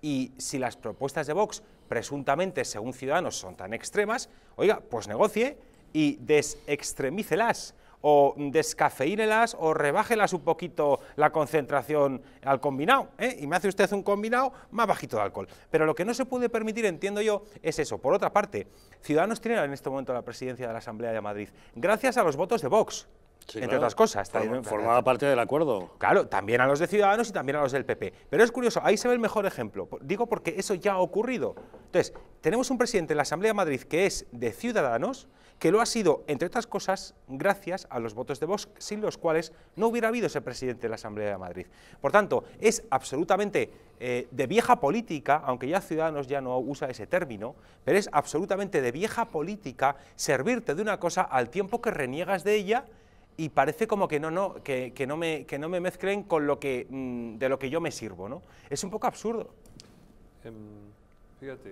y si las propuestas de Vox, presuntamente según Ciudadanos, son tan extremas, oiga, pues negocie y desextremícelas o descafeínelas o rebájelas un poquito la concentración al combinado. ¿eh? Y me hace usted un combinado más bajito de alcohol. Pero lo que no se puede permitir, entiendo yo, es eso. Por otra parte, Ciudadanos tienen en este momento la presidencia de la Asamblea de Madrid, gracias a los votos de Vox entre otras cosas. formaba parte del acuerdo. Claro, también a los de Ciudadanos y también a los del PP. Pero es curioso, ahí se ve el mejor ejemplo. Digo porque eso ya ha ocurrido. Entonces, tenemos un presidente de la Asamblea de Madrid que es de Ciudadanos, que lo ha sido, entre otras cosas, gracias a los votos de Vox, sin los cuales no hubiera habido ese presidente de la Asamblea de Madrid. Por tanto, es absolutamente eh, de vieja política, aunque ya Ciudadanos ya no usa ese término, pero es absolutamente de vieja política servirte de una cosa al tiempo que reniegas de ella y parece como que no, no, que, no, me, que no me mezclen con lo que, mm, de lo que yo me sirvo, ¿no? Es un poco absurdo. Em, fíjate,